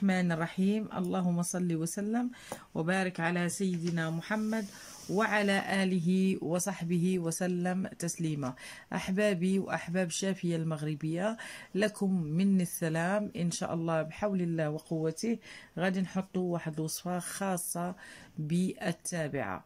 الرحمن الرحيم اللهم صل وسلم وبارك على سيدنا محمد وعلى آله وصحبه وسلم تسليما أحبابي وأحباب الشافية المغربية لكم من السلام إن شاء الله بحول الله وقوته غادي نحطوا واحد الوصفة خاصة بالتابعة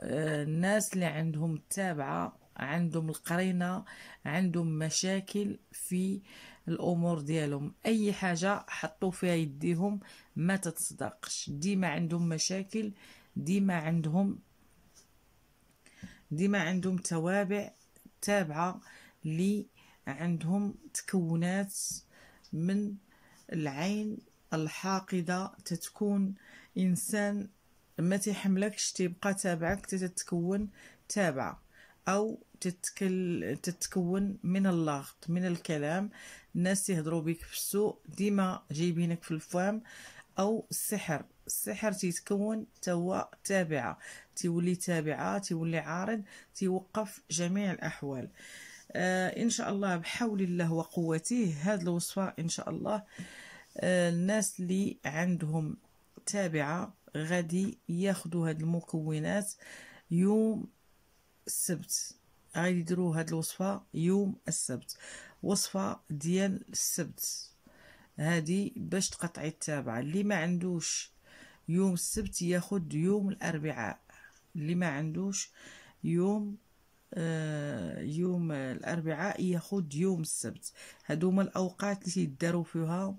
آه، الناس اللي عندهم التابعة عندهم القرينة عندهم مشاكل في الأمور ديالهم أي حاجة حطوا فيها يديهم ما تتصدقش ديما عندهم مشاكل ديما عندهم ديما عندهم توابع تابعة لي عندهم تكونات من العين الحاقدة تتكون إنسان ما تيحملكش تيبقى تابعك تتكون تابعه او تتكل تتكون من اللغط من الكلام الناس يهضروا بك في السوق ديما جايبينك في الفهم او السحر السحر تيتكون توا تابعه تولي تابعه تولي عارض تيوقف جميع الاحوال آه ان شاء الله بحول الله وقوته هذه الوصفه ان شاء الله آه الناس اللي عندهم تابعه غادي ياخذوا هاد المكونات يوم السبت غادي يديروا هاد الوصفه يوم السبت وصفه ديال السبت هادي باش تقطعي التابعه اللي ما عندوش يوم السبت ياخد يوم الاربعاء اللي ما عندوش يوم آه يوم الاربعاء ياخد يوم السبت هادو هما الاوقات اللي يداروا فيها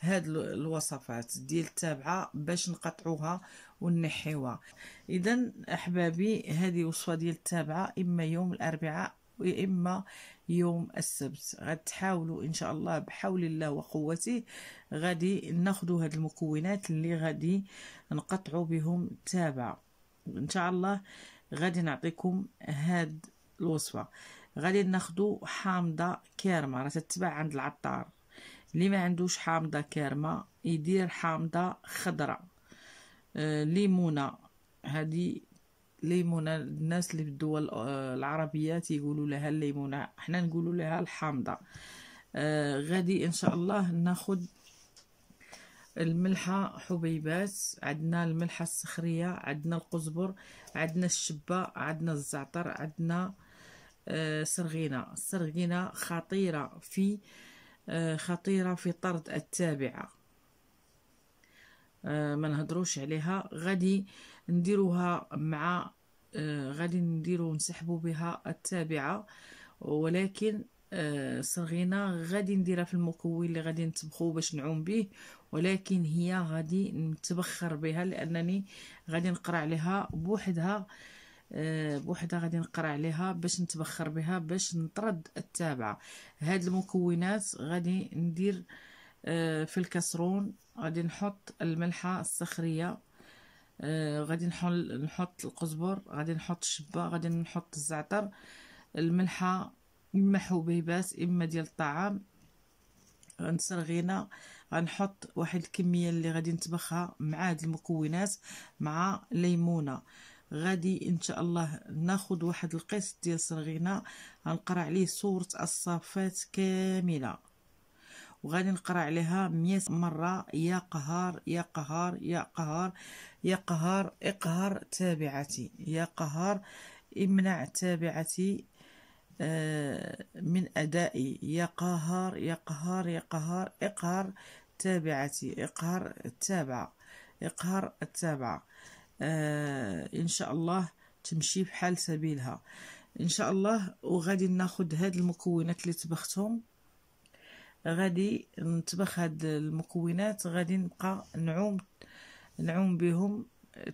هاد الوصفات ديال التابعه باش نقطعوها ونحيوها اذا احبابي هذه وصفه ديال التابعه اما يوم الاربعاء واما يوم السبت غتحاولوا ان شاء الله بحول الله وقوته غادي ناخذوا هاد المكونات اللي غادي نقطعوا بهم التابعه ان شاء الله غادي نعطيكم هاد الوصفه غادي ناخذوا حامضه كارمه راه تتباع عند العطار اللي ما عندوش حامضه كارمه يدير حامضه خضره آه، ليمونه هذه ليمونه الناس اللي في الدول آه، العربيه يقولوا لها الليمونه حنا نقولوا لها الحامضه آه، غادي ان شاء الله ناخد الملحه حبيبات عندنا الملحه الصخريه عندنا القزبر عندنا الشبه عندنا الزعتر عندنا آه سرغينه السرغينه خطيره في خطيره في طرد التابعه آه، ما نهضروش عليها غادي نديروها مع آه، غادي نديرو نسحبو بها التابعه ولكن آه، صغينا غادي نديرها في المكون اللي غادي نطبخو باش نعوم به ولكن هي غادي نتبخر بها لانني غادي نقرا عليها بوحدها بوحدها غادي نقرا عليها باش نتبخر بها باش نطرد التابعه هاد المكونات غادي ندير آه آه، في الكسرون غادي نحط الملحة الصخرية آه، غادي نحط القزبر غادي نحط الشبة غادي نحط الزعتر الملحة إما حبيبات إما ديال الطعام غنسرغينا غنحط واحد الكميه اللي غادي نطبخها مع هاد المكونات مع ليمونه غادي ان شاء الله ناخد واحد القسط ديال السرغينه غنقرا عليه سوره الصافات كامله وغادي نقرا عليها مية مرة يا قهار يا قهار يا قهار يا قهار اقهر تابعتي يا قهار امنع تابعتي آه، من أدائي يا قهار يا قهار يا قهار اقهر تابعتي اقهر التابعة اقهر التابعة آه ان شاء الله تمشي بحال سبيلها ان شاء الله وغادي ناخد هاد المكونات اللي طبختهم غادي نطبخ هاد المكونات غادي نبقى نعوم نعوم بهم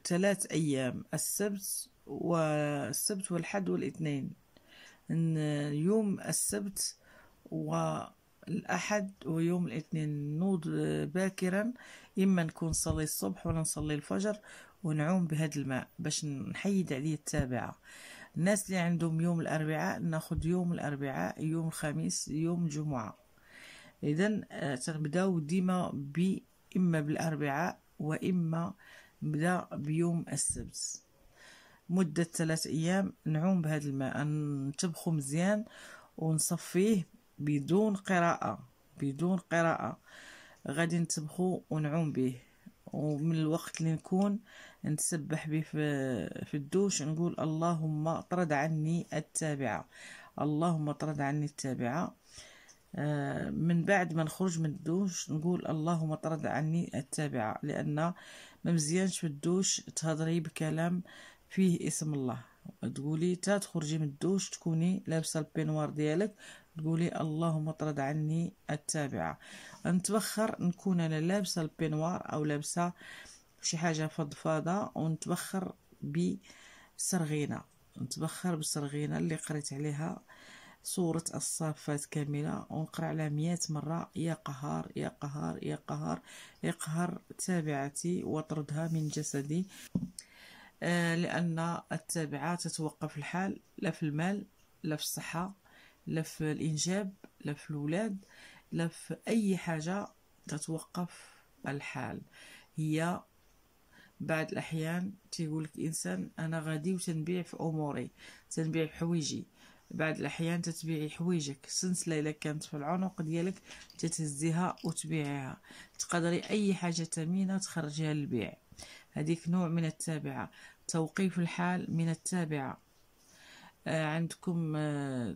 ثلاث ايام السبت والسبت والحد والاثنين يوم السبت والاحد ويوم الاثنين نوض باكرا اما نكون نصلي الصبح ولا نصلي الفجر ونعوم بهذا الماء باش نحيد عليه التابعه الناس اللي عندهم يوم الاربعاء ناخذ يوم الاربعاء يوم الخميس يوم الجمعه اذا آه، تنبداو ديما ب اما بالاربعاء واما نبدا بيوم السبت مده ثلاث ايام نعوم بهذا الماء نطبخو مزيان ونصفيه بدون قراءه بدون قراءه غادي نطبخو ونعوم به ومن الوقت اللي نكون نسبح به في, الدوش نقول اللهم طرد عني التابعه اللهم طرد عني التابعه آه، من بعد ما نخرج من الدوش نقول اللهم طرد عني التابعة لأن ما مزيانش في الدوش تهضري بكلام فيه اسم الله تقولي تا تخرجي من الدوش تكوني لابسه البينوار ديالك تقولي اللهم طرد عني التابعه نتبخر نكون انا لابسه البينوار او لابسه شي حاجه فضفاضه ونتبخر بسرغينه نتبخر بسرغينه اللي قريت عليها سورة الصافات كاملة ونقرا على مئة مرة يا قهار يا قهار يا قهار اقهر تابعتي وطردها من جسدي آه لأن التابعة تتوقف الحال لا في المال لا في الصحة لا في الإنجاب لا في الولاد لا في أي حاجة تتوقف الحال هي بعض الأحيان تقول لك إنسان أنا غادي وتنبيع في أموري تنبيع في حويجي بعض الاحيان تتبيعي حوايجك السنسله الا كانت في العنق ديالك تتهزيها وتبيعيها تقدري اي حاجه ثمينه تخرجيها للبيع هذيك نوع من التابعه توقيف الحال من التابعه آه عندكم آه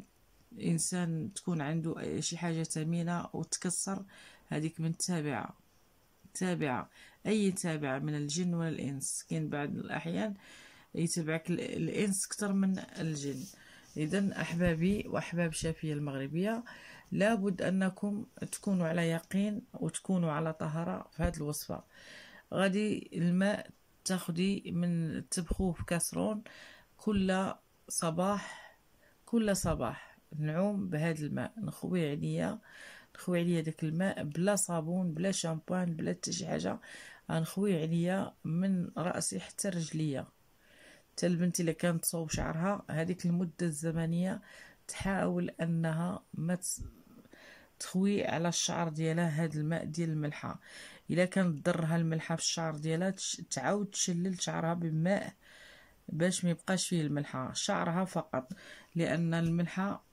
انسان تكون عنده شي حاجه ثمينه وتكسر هذيك من التابعه تابعه اي تابعه من الجن ولا الانس كاين بعض الاحيان يتبعك الانس اكثر من الجن إذا أحبابي وأحباب شافية المغربية لابد أنكم تكونوا على يقين وتكونوا على طهارة في هذه الوصفة غادي الماء تاخدي من تبخوه في كاسرون كل صباح كل صباح نعوم بهذا الماء نخوي عليا نخوي عليا داك الماء بلا صابون بلا شامبوان بلا حتى شي حاجه غنخوي عليا من راسي حتى رجليا حتى البنت اللي كانت تصوب شعرها هذيك المده الزمنيه تحاول انها ما تخوي على الشعر ديالها هاد الماء ديال الملحه الا كان ضرها الملحه في الشعر ديالها تعاود تشلل شعرها بماء باش ما يبقاش فيه الملحه شعرها فقط لان الملحه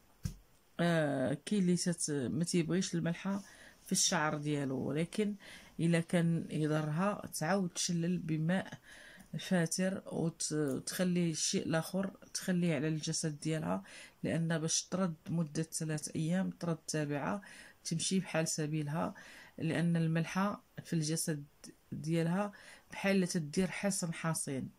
آه كي اللي تت... ما تيبغيش الملحه في الشعر ديالو ولكن الا كان يضرها تعاود تشلل بماء فاتر وتخلي الشيء الاخر تخليه على الجسد ديالها لان باش ترد مده ثلاث ايام ترد تابعه تمشي بحال سبيلها لان الملحه في الجسد ديالها بحال تدير حصن حاصين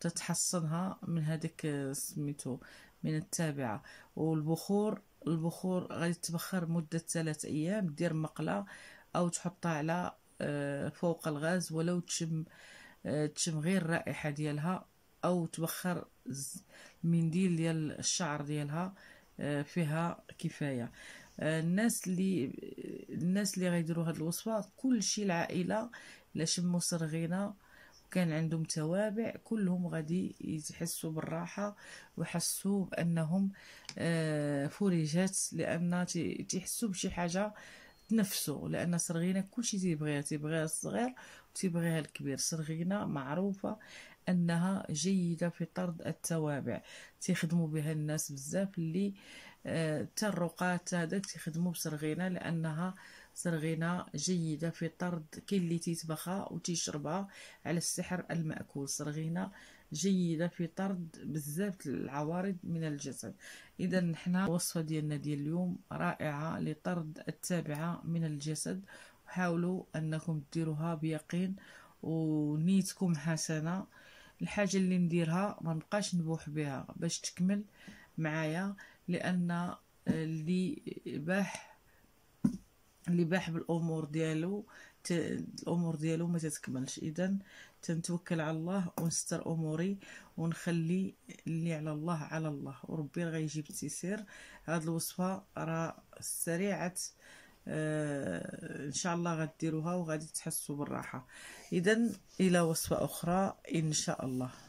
تتحصنها من هذاك سميتو من التابعه والبخور البخور غادي تبخر مده ثلاث ايام دير مقله او تحطها على آه، فوق الغاز ولو تشم تشم غير الرائحه ديالها او توخر المنديل ديال الشعر ديالها آه، فيها كفايه آه، الناس اللي الناس اللي غيديروا هاد الوصفه كلشي العائله لا شموا صرغينه وكان عندهم توابع كلهم غادي يحسوا بالراحه ويحسوا بانهم آه، فرجات لان تيحسوا بشي حاجه تنفسوا لان صرغينه كلشي تيبغيها تيبغيها الصغير تيبغيها الكبير سرغينة معروفة انها جيده في طرد التوابع تخدموا بها الناس بزاف اللي آه، حتى هذا تخدموا بسرغينه لانها سرغينه جيده في طرد كاين اللي تتبخى وتشربها على السحر الماكول سرغينه جيده في طرد بزاف العوارض من الجسد اذا نحن الوصفه ديالنا ديال اليوم رائعه لطرد التابعه من الجسد حاولوا انكم ديروها بيقين ونيتكم حسنه الحاجه اللي نديرها ما نبقاش نبوح بها باش تكمل معايا لان اللي باح اللي باح بالامور ديالو الامور ديالو ما تتكملش اذا تنتوكل على الله ونستر اموري ونخلي اللي على الله على الله وربي غيجيب التيسير هاد الوصفه راه سريعه آه، ان شاء الله غديروها وغادي تحسوا بالراحه اذا الى وصفه اخرى ان شاء الله